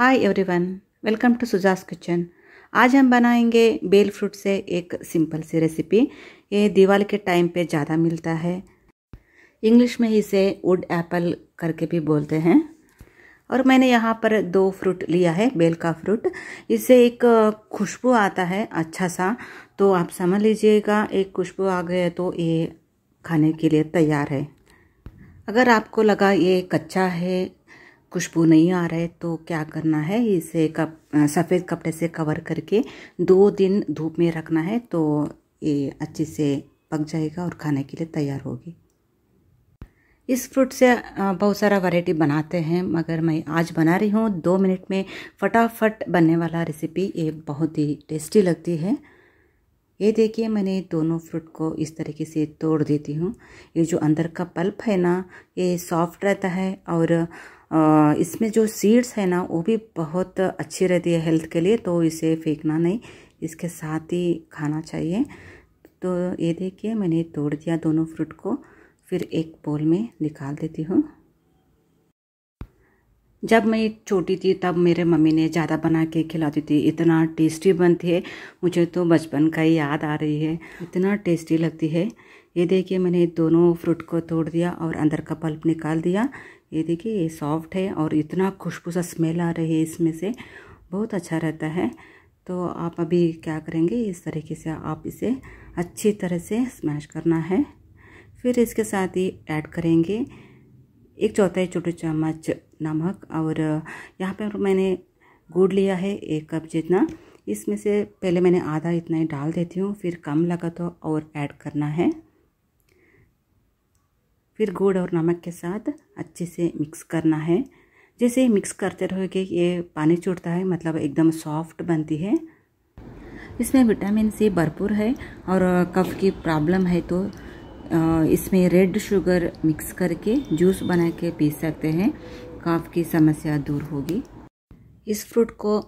hi everyone welcome to Suja's kitchen आज हम बनाएंगे बेल फ्रूट से एक सिंपल सी रेसिपी ये दिवाली के टाइम पे ज़्यादा मिलता है इंग्लिश में इसे वुड एप्पल करके भी बोलते हैं और मैंने यहाँ पर दो फ्रूट लिया है बेल का फ्रूट इससे एक खुशबू आता है अच्छा सा तो आप समझ लीजिएगा एक खुशबू आ गया तो ये खाने के लिए तैयार है अगर आपको लगा ये कच्चा है खुशबू नहीं आ रहा है तो क्या करना है इसे कप सफ़ेद कपड़े से कवर करके दो दिन धूप में रखना है तो ये अच्छे से पक जाएगा और खाने के लिए तैयार होगी इस फ्रूट से बहुत सारा वैरायटी बनाते हैं मगर मैं आज बना रही हूँ दो मिनट में फटाफट बनने वाला रेसिपी ये बहुत ही टेस्टी लगती है ये देखिए मैंने दोनों फ्रूट को इस तरीके से तोड़ देती हूँ ये जो अंदर का पल्प है ना ये सॉफ्ट रहता है और इसमें जो सीड्स है ना वो भी बहुत अच्छी रहती है हेल्थ के लिए तो इसे फेंकना नहीं इसके साथ ही खाना चाहिए तो ये देखिए मैंने तोड़ दिया दोनों फ्रूट को फिर एक बोल में निकाल देती हूँ जब मैं छोटी थी तब मेरे मम्मी ने ज़्यादा बना के खिलाती थी इतना टेस्टी बनती है मुझे तो बचपन का ही याद आ रही है इतना टेस्टी लगती है ये देखिए मैंने दोनों फ्रूट को तोड़ दिया और अंदर का पल्प निकाल दिया ये देखिए ये सॉफ्ट है और इतना खुशबू सा स्मेल आ रही है इसमें से बहुत अच्छा रहता है तो आप अभी क्या करेंगे इस तरीके से आप इसे अच्छी तरह से स्मैश करना है फिर इसके साथ ही ऐड करेंगे एक चौथाई छोटे चम्मच नमक और यहाँ पर मैंने गुड़ लिया है एक कप जितना इसमें से पहले मैंने आधा इतना ही डाल देती हूँ फिर कम लगा तो और ऐड करना है फिर गुड़ और नमक के साथ अच्छे से मिक्स करना है जैसे ही मिक्स करते रहोगे ये पानी छूटता है मतलब एकदम सॉफ्ट बनती है इसमें विटामिन सी भरपूर है और कफ की प्रॉब्लम है तो इसमें रेड शुगर मिक्स करके जूस बना के पी सकते हैं काँफ की समस्या दूर होगी इस फ्रूट को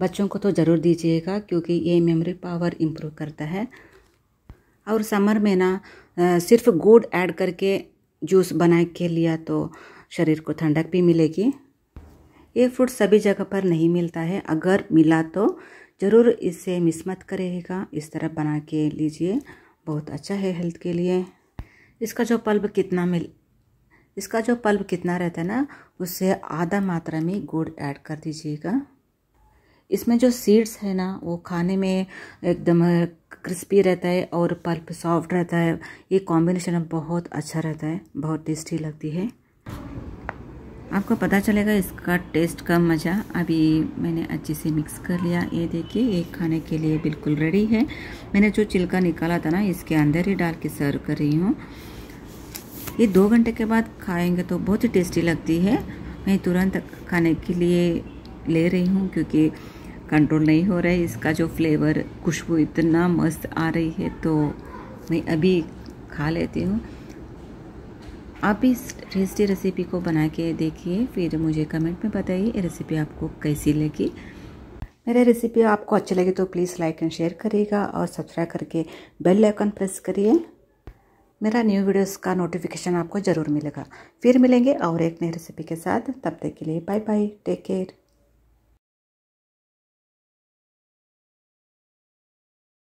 बच्चों को तो ज़रूर दीजिएगा क्योंकि ये मेमोरी पावर इम्प्रूव करता है और समर में ना सिर्फ गुड़ ऐड करके जूस बना के लिया तो शरीर को ठंडक भी मिलेगी ये फ्रूट सभी जगह पर नहीं मिलता है अगर मिला तो ज़रूर इसे मिसमत करेगा इस तरह बना के लीजिए बहुत अच्छा है हेल्थ के लिए इसका जो पल्ब कितना मिल इसका जो पल्प कितना रहता है ना उससे आधा मात्रा में गुड़ ऐड कर दीजिएगा इसमें जो सीड्स है ना वो खाने में एकदम क्रिस्पी रहता है और पल्प सॉफ्ट रहता है ये कॉम्बिनेशन बहुत अच्छा रहता है बहुत टेस्टी लगती है आपको पता चलेगा इसका टेस्ट का मज़ा अभी मैंने अच्छे से मिक्स कर लिया ये देखिए ये खाने के लिए बिल्कुल रेडी है मैंने जो चिल्का निकाला था ना इसके अंदर ही डाल के सर्व कर रही हूँ ये दो घंटे के बाद खाएंगे तो बहुत ही टेस्टी लगती है मैं तुरंत खाने के लिए ले रही हूँ क्योंकि कंट्रोल नहीं हो रहा है इसका जो फ्लेवर खुशबू इतना मस्त आ रही है तो मैं अभी खा लेती हूँ आप इस टेस्टी रेसिपी को बना के देखिए फिर मुझे कमेंट में बताइए ये रेसिपी आपको कैसी लगी मेरे रेसिपी आपको अच्छी लगे तो प्लीज़ लाइक एंड शेयर करिएगा और सब्सक्राइब करके बेल आइकन प्रेस करिए मेरा न्यू वीडियोस का नोटिफिकेशन आपको ज़रूर मिलेगा फिर मिलेंगे और एक नई रेसिपी के साथ तब तक के लिए बाय बाय टेक केयर